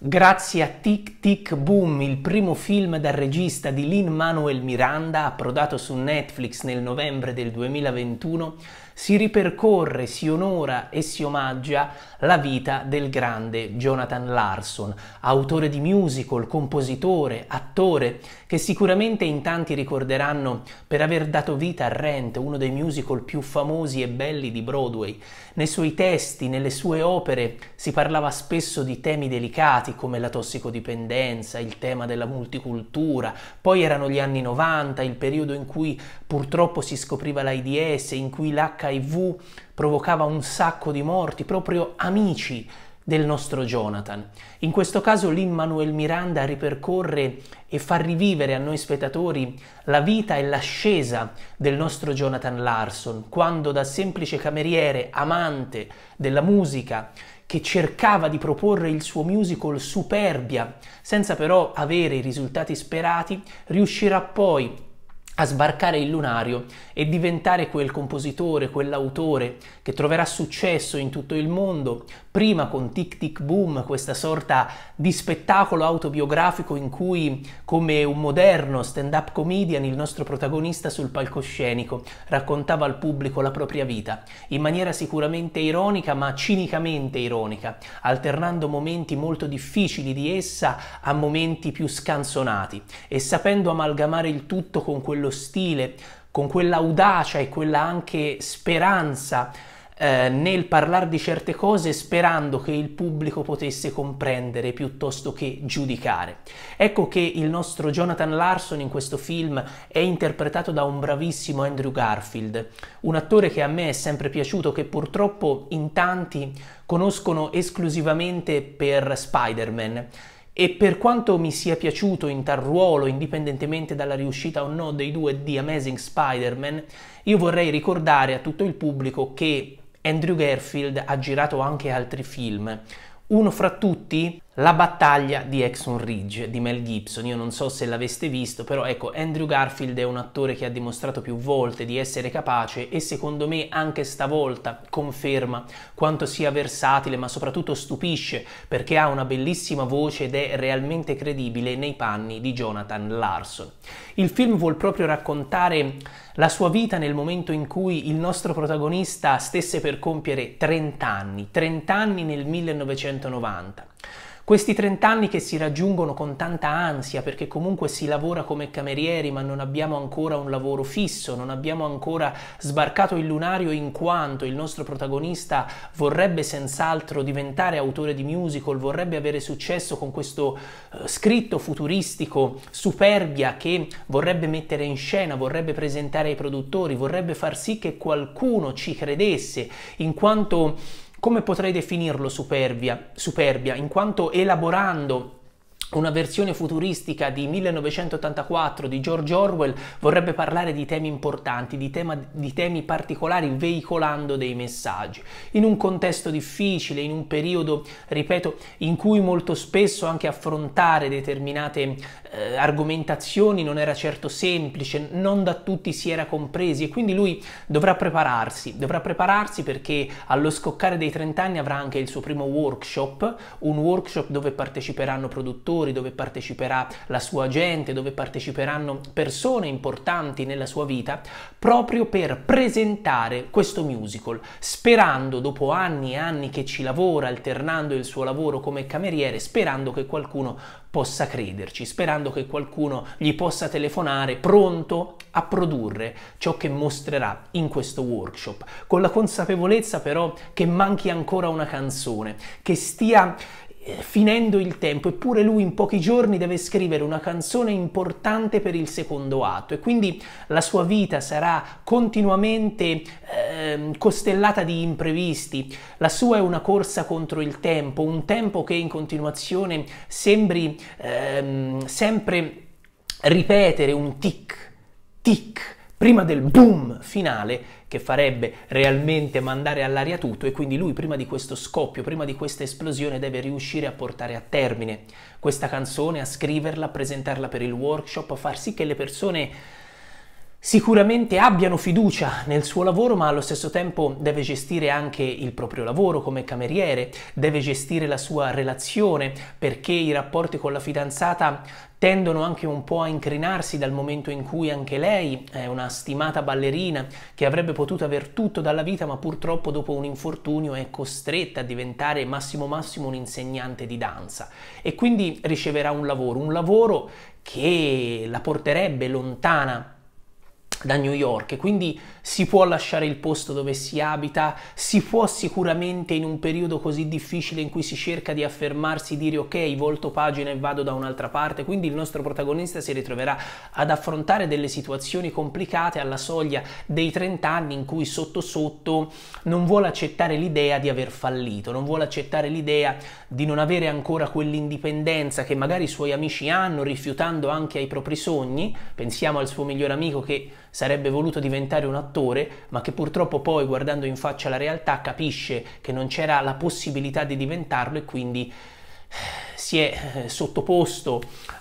Grazie a Tic Tic Boom, il primo film dal regista di Lin Manuel Miranda, approdato su Netflix nel novembre del 2021, si ripercorre, si onora e si omaggia la vita del grande Jonathan Larson, autore di musical, compositore, attore, che sicuramente in tanti ricorderanno per aver dato vita a Rent, uno dei musical più famosi e belli di Broadway. Nei suoi testi, nelle sue opere, si parlava spesso di temi delicati come la tossicodipendenza, il tema della multicultura, poi erano gli anni 90, il periodo in cui purtroppo si scopriva l'AIDS, in cui l'H l'HIV provocava un sacco di morti, proprio amici del nostro Jonathan. In questo caso l'Immanuel Miranda ripercorre e fa rivivere a noi spettatori la vita e l'ascesa del nostro Jonathan Larson, quando da semplice cameriere, amante della musica, che cercava di proporre il suo musical superbia, senza però avere i risultati sperati, riuscirà poi a sbarcare il lunario e diventare quel compositore, quell'autore che troverà successo in tutto il mondo, prima con Tic Tic Boom, questa sorta di spettacolo autobiografico in cui, come un moderno stand-up comedian, il nostro protagonista sul palcoscenico raccontava al pubblico la propria vita, in maniera sicuramente ironica ma cinicamente ironica, alternando momenti molto difficili di essa a momenti più scansonati e sapendo amalgamare il tutto con quello quello stile, con quell'audacia e quella anche speranza eh, nel parlare di certe cose sperando che il pubblico potesse comprendere piuttosto che giudicare. Ecco che il nostro Jonathan Larson in questo film è interpretato da un bravissimo Andrew Garfield, un attore che a me è sempre piaciuto, che purtroppo in tanti conoscono esclusivamente per Spider-Man e per quanto mi sia piaciuto in tal ruolo, indipendentemente dalla riuscita o no dei due di Amazing Spider-Man, io vorrei ricordare a tutto il pubblico che Andrew Garfield ha girato anche altri film. Uno fra tutti la battaglia di Exxon Ridge di Mel Gibson, io non so se l'aveste visto, però ecco, Andrew Garfield è un attore che ha dimostrato più volte di essere capace e secondo me anche stavolta conferma quanto sia versatile, ma soprattutto stupisce perché ha una bellissima voce ed è realmente credibile nei panni di Jonathan Larson. Il film vuol proprio raccontare la sua vita nel momento in cui il nostro protagonista stesse per compiere 30 anni, 30 anni nel 1990. Questi 30 anni che si raggiungono con tanta ansia perché comunque si lavora come camerieri ma non abbiamo ancora un lavoro fisso, non abbiamo ancora sbarcato il lunario in quanto il nostro protagonista vorrebbe senz'altro diventare autore di musical, vorrebbe avere successo con questo eh, scritto futuristico, superbia che vorrebbe mettere in scena, vorrebbe presentare ai produttori, vorrebbe far sì che qualcuno ci credesse in quanto come potrei definirlo superbia, superbia in quanto elaborando una versione futuristica di 1984 di George Orwell vorrebbe parlare di temi importanti, di, tema, di, temi particolari, veicolando dei messaggi. In un contesto difficile, in un periodo, ripeto, in cui molto spesso anche affrontare determinate eh, argomentazioni non era certo semplice, non da tutti si era compresi e quindi lui dovrà prepararsi, dovrà prepararsi perché allo scoccare dei 30 anni avrà anche il suo primo workshop, un workshop dove parteciperanno produttori, genitori, dove parteciperà la sua gente, dove parteciperanno persone importanti nella sua vita, proprio per presentare questo musical, sperando dopo anni e anni che ci lavora, alternando il suo lavoro come cameriere, sperando che qualcuno possa crederci, sperando che qualcuno gli possa telefonare pronto a produrre ciò che mostrerà in questo workshop, con la consapevolezza però che manchi ancora una canzone, che stia eh, finendo il tempo, eppure lui in pochi giorni deve scrivere una canzone importante per il secondo atto e quindi la sua vita sarà continuamente eh, costellata di imprevisti. La sua è una corsa contro il tempo, un tempo che in continuazione sembri ehm, sempre ripetere un tic, tic, prima del boom finale che farebbe realmente mandare all'aria tutto e quindi lui prima di questo scoppio, prima di questa esplosione deve riuscire a portare a termine questa canzone, a scriverla, a presentarla per il workshop, a far sì che le persone sicuramente abbiano fiducia nel suo lavoro, ma allo stesso tempo deve gestire anche il proprio lavoro come cameriere, deve gestire la sua relazione, perché i rapporti con la fidanzata tendono anche un po' a incrinarsi dal momento in cui anche lei è una stimata ballerina che avrebbe potuto aver tutto dalla vita, ma purtroppo dopo un infortunio è costretta a diventare massimo massimo un insegnante di danza e quindi riceverà un lavoro, un lavoro che la porterebbe lontana da New York, quindi si può lasciare il posto dove si abita, si può sicuramente in un periodo così difficile in cui si cerca di affermarsi dire ok, volto pagina e vado da un'altra parte, quindi il nostro protagonista si ritroverà ad affrontare delle situazioni complicate alla soglia dei 30 anni in cui sotto sotto non vuole accettare l'idea di aver fallito, non vuole accettare l'idea di non avere ancora quell'indipendenza che magari i suoi amici hanno, rifiutando anche ai propri sogni, pensiamo al suo migliore amico che sarebbe voluto diventare un attore, ma che purtroppo poi guardando in faccia la realtà capisce che non c'era la possibilità di diventarlo e quindi si è eh, sottoposto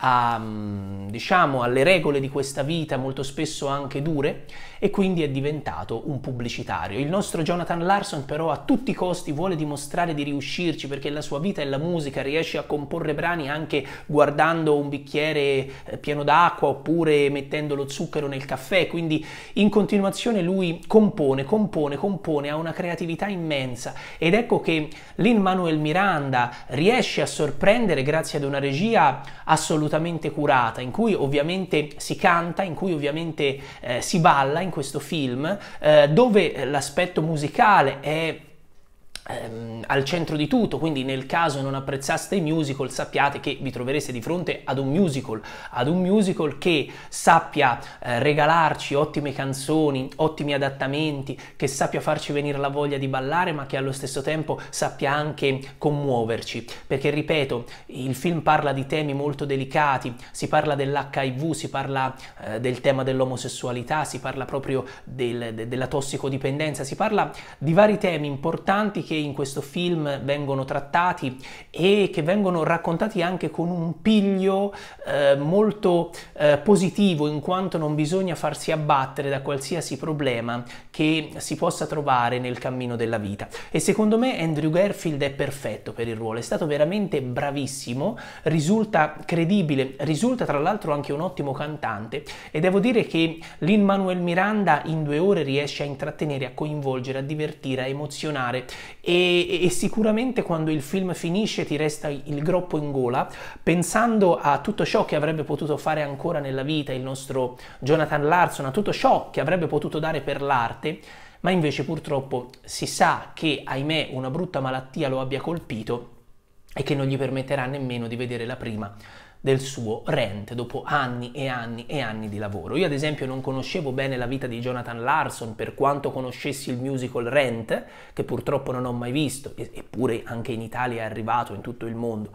a, mm, diciamo, alle regole di questa vita, molto spesso anche dure, e quindi è diventato un pubblicitario. Il nostro Jonathan Larson però a tutti i costi vuole dimostrare di riuscirci perché la sua vita è la musica, riesce a comporre brani anche guardando un bicchiere eh, pieno d'acqua oppure mettendo lo zucchero nel caffè, quindi in continuazione lui compone, compone, compone, ha una creatività immensa ed ecco che Lin Manuel Miranda riesce a sorprendere rendere grazie ad una regia assolutamente curata, in cui ovviamente si canta, in cui ovviamente eh, si balla in questo film, eh, dove eh, l'aspetto musicale è Ehm, al centro di tutto, quindi nel caso non apprezzaste i musical sappiate che vi trovereste di fronte ad un musical, ad un musical che sappia eh, regalarci ottime canzoni, ottimi adattamenti, che sappia farci venire la voglia di ballare ma che allo stesso tempo sappia anche commuoverci, perché ripeto, il film parla di temi molto delicati, si parla dell'HIV, si parla eh, del tema dell'omosessualità, si parla proprio del, de, della tossicodipendenza, si parla di vari temi importanti che in questo film vengono trattati e che vengono raccontati anche con un piglio eh, molto eh, positivo in quanto non bisogna farsi abbattere da qualsiasi problema che si possa trovare nel cammino della vita. E secondo me Andrew Garfield è perfetto per il ruolo, è stato veramente bravissimo, risulta credibile, risulta tra l'altro anche un ottimo cantante e devo dire che Lin Miranda in due ore riesce a intrattenere, a coinvolgere, a divertire, a emozionare e, e, sicuramente quando il film finisce ti resta il groppo in gola pensando a tutto ciò che avrebbe potuto fare ancora nella vita il nostro Jonathan Larson, a tutto ciò che avrebbe potuto dare per l'arte, ma invece purtroppo si sa che ahimè una brutta malattia lo abbia colpito e che non gli permetterà nemmeno di vedere la prima del suo rent dopo anni e anni e anni di lavoro. Io ad esempio non conoscevo bene la vita di Jonathan Larson per quanto conoscessi il musical Rent, che purtroppo non ho mai visto, eppure anche in Italia è arrivato in tutto il mondo.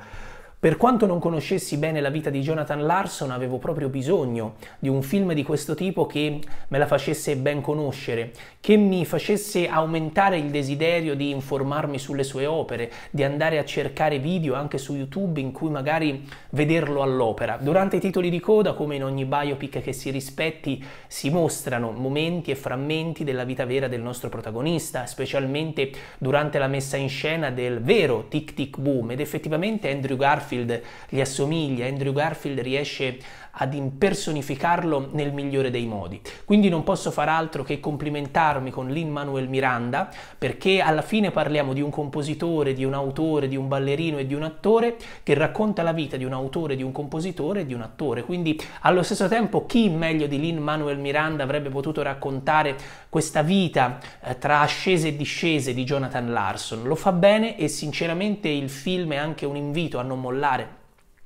Per quanto non conoscessi bene la vita di Jonathan Larson, avevo proprio bisogno di un film di questo tipo che me la facesse ben conoscere, che mi facesse aumentare il desiderio di informarmi sulle sue opere, di andare a cercare video anche su YouTube in cui magari vederlo all'opera. Durante i titoli di coda, come in ogni biopic che si rispetti, si mostrano momenti e frammenti della vita vera del nostro protagonista, specialmente durante la messa in scena del vero Tic Tic Boom ed effettivamente Andrew Garfield Garfield gli assomiglia, Andrew Garfield riesce ad impersonificarlo nel migliore dei modi. Quindi non posso far altro che complimentarmi con Lin Manuel Miranda perché alla fine parliamo di un compositore, di un autore, di un ballerino e di un attore che racconta la vita di un autore, di un compositore e di un attore. Quindi allo stesso tempo chi meglio di Lin Manuel Miranda avrebbe potuto raccontare questa vita eh, tra ascese e discese di Jonathan Larson? Lo fa bene e sinceramente il film è anche un invito a non mollare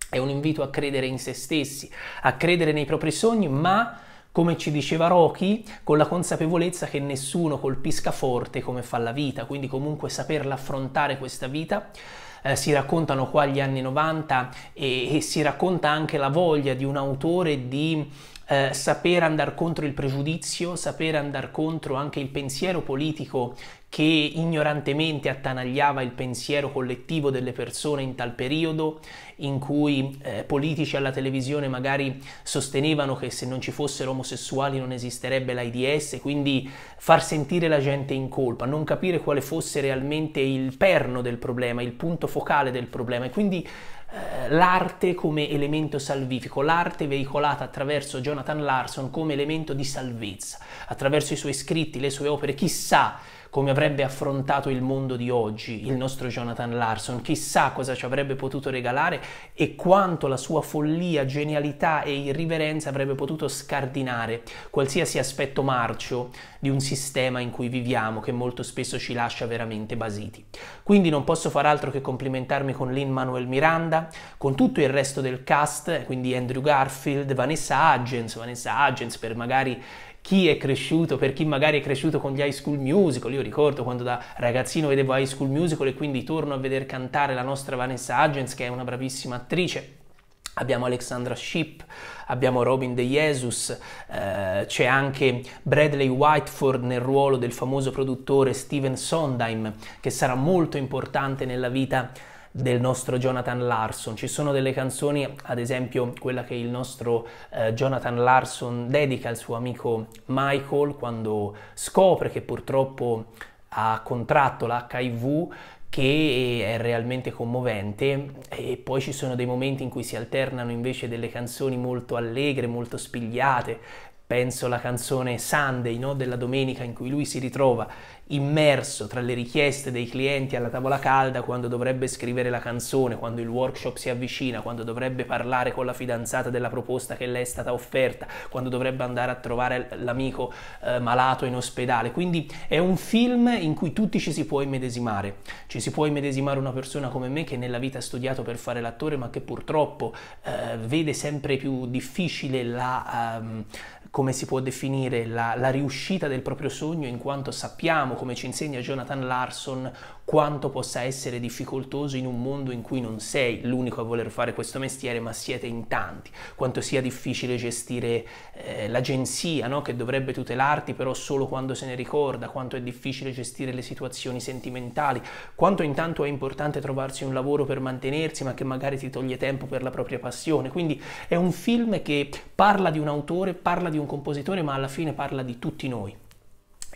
è un invito a credere in se stessi, a credere nei propri sogni, ma come ci diceva Rocky, con la consapevolezza che nessuno colpisca forte come fa la vita, quindi comunque saperla affrontare questa vita. Eh, si raccontano qua gli anni 90 e, e, si racconta anche la voglia di un autore di eh, saper andare contro il pregiudizio, saper andare contro anche il pensiero politico che ignorantemente attanagliava il pensiero collettivo delle persone in tal periodo, in cui eh, politici alla televisione magari sostenevano che se non ci fossero omosessuali non esisterebbe l'AIDS, quindi far sentire la gente in colpa, non capire quale fosse realmente il perno del problema, il punto focale del problema e quindi eh, l'arte come elemento salvifico, l'arte veicolata attraverso Jonathan Larson come elemento di salvezza, attraverso i suoi scritti, le sue opere, chissà come avrebbe affrontato il mondo di oggi il nostro Jonathan Larson, chissà cosa ci avrebbe potuto regalare e quanto la sua follia, genialità e irriverenza avrebbe potuto scardinare qualsiasi aspetto marcio di un sistema in cui viviamo che molto spesso ci lascia veramente basiti. Quindi non posso far altro che complimentarmi con Lin Manuel Miranda, con tutto il resto del cast, quindi Andrew Garfield, Vanessa Hudgens, Vanessa Hudgens per magari chi è cresciuto, per chi magari è cresciuto con gli high school musical, io ricordo quando da ragazzino vedevo high school musical e quindi torno a veder cantare la nostra Vanessa Hudgens che è una bravissima attrice, abbiamo Alexandra Shipp, abbiamo Robin De Jesus, eh, c'è anche Bradley Whiteford nel ruolo del famoso produttore Steven Sondheim che sarà molto importante nella vita del nostro Jonathan Larson. Ci sono delle canzoni, ad esempio quella che il nostro eh, Jonathan Larson dedica al suo amico Michael quando scopre che purtroppo ha contratto l'HIV che è realmente commovente e poi ci sono dei momenti in cui si alternano invece delle canzoni molto allegre, molto spigliate, Penso alla canzone Sunday no? della domenica in cui lui si ritrova immerso tra le richieste dei clienti alla tavola calda quando dovrebbe scrivere la canzone, quando il workshop si avvicina, quando dovrebbe parlare con la fidanzata della proposta che le è stata offerta, quando dovrebbe andare a trovare l'amico eh, malato in ospedale. Quindi è un film in cui tutti ci si può immedesimare. Ci si può immedesimare una persona come me che nella vita ha studiato per fare l'attore ma che purtroppo eh, vede sempre più difficile la... Um, come si può definire la, la riuscita del proprio sogno in quanto sappiamo, come ci insegna Jonathan Larson, quanto possa essere difficoltoso in un mondo in cui non sei l'unico a voler fare questo mestiere, ma siete in tanti, quanto sia difficile gestire eh, l'agenzia no? che dovrebbe tutelarti però solo quando se ne ricorda, quanto è difficile gestire le situazioni sentimentali, quanto intanto è importante trovarsi un lavoro per mantenersi, ma che magari ti toglie tempo per la propria passione. Quindi è un film che parla di un autore, parla di un un compositore ma alla fine parla di tutti noi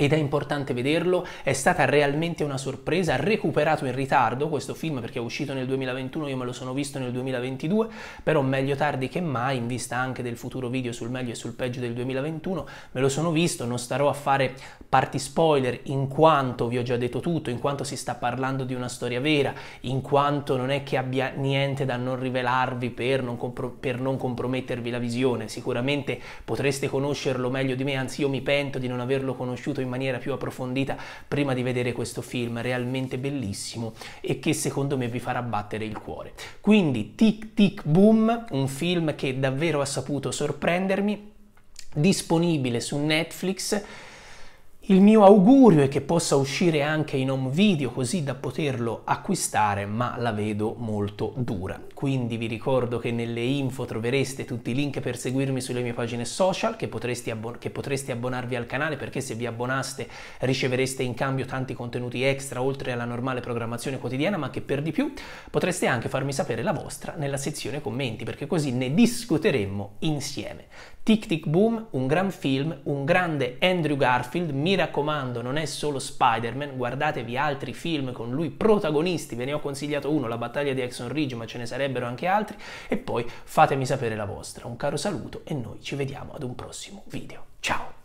ed è importante vederlo, è stata realmente una sorpresa, ha recuperato in ritardo questo film perché è uscito nel 2021, io me lo sono visto nel 2022, però meglio tardi che mai, in vista anche del futuro video sul meglio e sul peggio del 2021, me lo sono visto, non starò a fare parti spoiler in quanto vi ho già detto tutto, in quanto si sta parlando di una storia vera, in quanto non è che abbia niente da non rivelarvi per non, compro- per non compromettervi la visione, sicuramente potreste conoscerlo meglio di me, anzi io mi pento di non averlo conosciuto in maniera più approfondita prima di vedere questo film realmente bellissimo e che secondo me vi farà battere il cuore. Quindi Tic Tic Boom, un film che davvero ha saputo sorprendermi, disponibile su Netflix. Il mio augurio è che possa uscire anche in home video così da poterlo acquistare, ma la vedo molto dura. Quindi vi ricordo che nelle info trovereste tutti i link per seguirmi sulle mie pagine social, che potreste, abbon- che potreste abbonarvi al canale perché se vi abbonaste ricevereste in cambio tanti contenuti extra oltre alla normale programmazione quotidiana, ma che per di più potreste anche farmi sapere la vostra nella sezione commenti perché così ne discuteremo insieme. Tic Tic Boom, un gran film, un grande Andrew Garfield, mi raccomando non è solo Spider-Man, guardatevi altri film con lui protagonisti, ve ne ho consigliato uno, La battaglia di Exxon Ridge, ma ce ne sarebbe sarebbero anche altri e poi fatemi sapere la vostra. Un caro saluto e noi ci vediamo ad un prossimo video. Ciao!